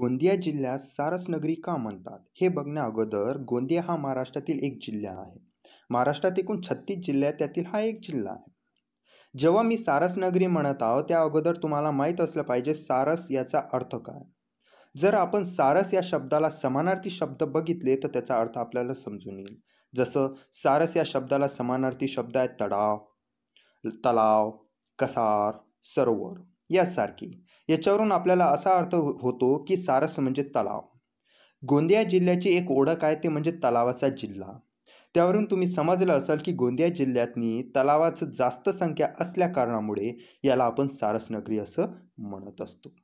गोंदिया जिल्ह्यास सारसनगरी का म्हणतात हे बघण्या अगोदर गोंदिया हा महाराष्ट्रातील एक जिल्हा आहे महाराष्ट्रात एकूण छत्तीस जिल्हे त्यातील हा एक जिल्हा आहे जेव्हा मी सारसनगरी म्हणत आहोत त्या अगोदर तुम्हाला माहीत असलं पाहिजे सारस याचा अर्थ काय जर आपण सारस या शब्दाला समानार्थी शब्द बघितले तर त्याचा अर्थ आपल्याला समजून येईल जसं सारस या शब्दाला समानार्थी शब्द आहेत तडाव तलाव कसार सरोवर यासारखी याच्यावरून आपल्याला असा अर्थ हो, होतो की सारस म्हणजे तलाव गोंदिया जिल्ह्याची एक ओळख आहे ते म्हणजे तलावाचा जिल्हा त्यावरून तुम्ही समजलं असाल की गोंदिया जिल्ह्यातनी तलावाचं जास्त संख्या असल्या कारणामुळे याला आपण सारसनगरी असं म्हणत असतो